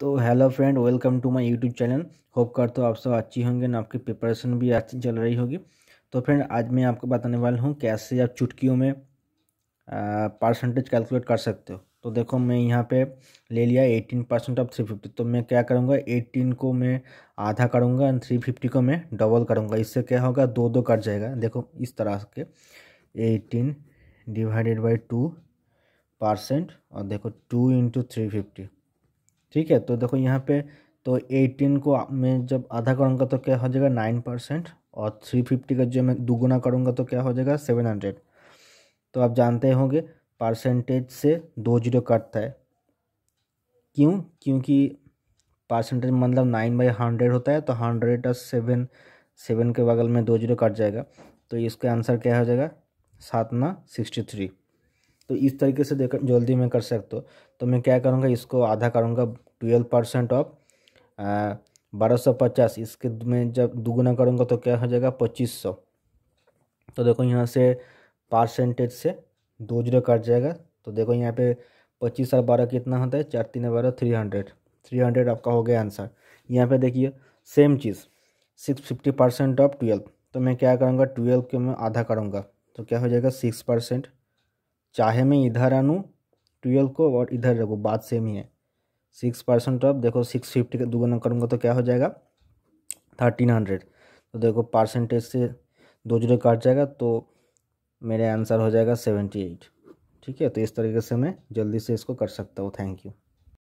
तो hello friend welcome to my YouTube channel hope करता तो आप सब अच्छी होंगे ना आपकी प्रिपरेशन भी अच्छी चल रही होगी तो फ्रेंड आज मैं आपको बताने वाला हूँ कैसे आप चुटकियों में परसेंटेज कैलकुलेट कर सकते हो तो देखो मैं यहाँ पे ले लिया eighteen percent of three fifty तो मैं क्या करूँगा एटीन को मैं आधा करूँगा एंड थ्री फिफ्टी को मैं डबल करूँगा इससे क्या होगा दो दो कट जाएगा देखो इस तरह के eighteen divided by two percent और देखो टू इंटू थ्री फिफ्टी ठीक है तो देखो यहाँ पे तो एटीन को मैं जब आधा करूँगा तो क्या हो जाएगा नाइन परसेंट और थ्री फिफ्टी का जो मैं दुगुना करूँगा तो क्या हो जाएगा सेवन हंड्रेड तो आप जानते होंगे परसेंटेज से दो जीरो कटता है क्यों क्योंकि परसेंटेज मतलब नाइन बाई हंड्रेड होता है तो हंड्रेड और सेवन सेवन के बगल में दो जीरो कट जाएगा तो इसका आंसर क्या हो जाएगा सात ना सिक्सटी थ्री तो इस तरीके से देखो जल्दी में कर सकते हो तो मैं क्या करूँगा इसको आधा करूँगा ट्वेल्व परसेंट ऑफ बारह सौ पचास इसके में जब दुगुना करूँगा तो क्या हो जाएगा पच्चीस सौ तो देखो यहाँ से परसेंटेज से दो जीरो कट जाएगा तो देखो यहाँ पे पच्चीस और बारह कितना होता है चार तीन बारह थ्री हंड्रेड थ्री हंड्रेड आपका हो गया आंसर यहाँ पे देखिए सेम चीज़ six fifty percent of twelve तो मैं क्या करूँगा ट्वेल्व के मैं आधा करूँगा तो क्या हो जाएगा सिक्स परसेंट चाहे मैं इधर आनूँ ट्वेल्व को और इधर रखूँ बात सेम ही है सिक्स परसेंट ऑफ देखो सिक्स फिफ्टी का दोगुना करूँगा तो क्या हो जाएगा थर्टीन हंड्रेड तो देखो परसेंटेज से दो जीरो काट जाएगा तो मेरे आंसर हो जाएगा सेवेंटी एट ठीक है तो इस तरीके से मैं जल्दी से इसको कर सकता हूँ थैंक यू